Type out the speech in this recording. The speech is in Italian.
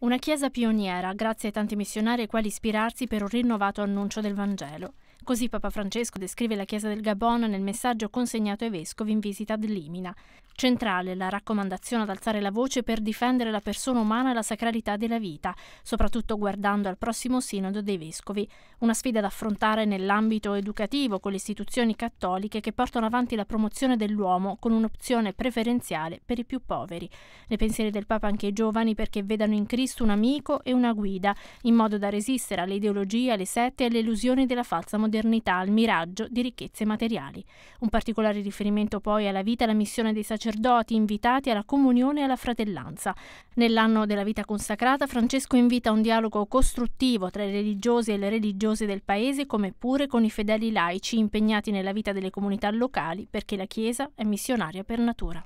Una chiesa pioniera, grazie ai tanti missionari ai quali ispirarsi per un rinnovato annuncio del Vangelo. Così Papa Francesco descrive la Chiesa del Gabon nel messaggio consegnato ai vescovi in visita ad Limina. Centrale la raccomandazione ad alzare la voce per difendere la persona umana e la sacralità della vita, soprattutto guardando al prossimo sinodo dei vescovi, una sfida da affrontare nell'ambito educativo con le istituzioni cattoliche che portano avanti la promozione dell'uomo con un'opzione preferenziale per i più poveri. Le pensieri del Papa anche ai giovani perché vedano in Cristo un amico e una guida, in modo da resistere alle ideologie, alle sette e alle illusioni della falsa modernità modernità, al miraggio di ricchezze materiali. Un particolare riferimento poi alla vita e alla missione dei sacerdoti invitati alla comunione e alla fratellanza. Nell'anno della vita consacrata Francesco invita a un dialogo costruttivo tra i religiosi e le religiose del paese come pure con i fedeli laici impegnati nella vita delle comunità locali perché la Chiesa è missionaria per natura.